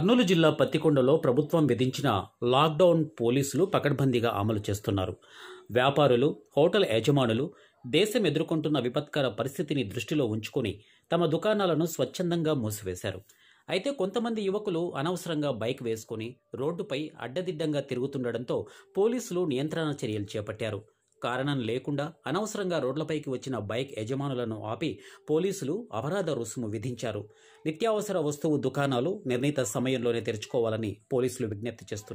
కర్నూలు జిల్లా పత్తికొండలో ప్రభుత్వం విధించిన లాక్డౌన్ పోలీసులు పకడ్బందీగా అమలు చేస్తున్నారు వ్యాపారులు హోటల్ యజమానులు దేశం ఎదుర్కొంటున్న విపత్కర పరిస్థితిని దృష్టిలో ఉంచుకొని తమ దుకాణాలను స్వచ్ఛందంగా మూసివేశారు అయితే కొంతమంది యువకులు అనవసరంగా బైక్ వేసుకుని రోడ్డుపై అడ్డదిడ్డంగా తిరుగుతుండటంతో పోలీసులు నియంత్రణ చర్యలు చేపట్టారు కారణం లేకుండా అనవసరంగా రోడ్లపైకి వచ్చిన బైక్ యజమానులను ఆపి పోలీసులు అపరాధ రుసుము విధించారు నిత్యావసర వస్తువు దుకాణాలు నిర్ణీత సమయంలోనే తెరుచుకోవాలని పోలీసులు విజ్ఞప్తి చేస్తున్నారు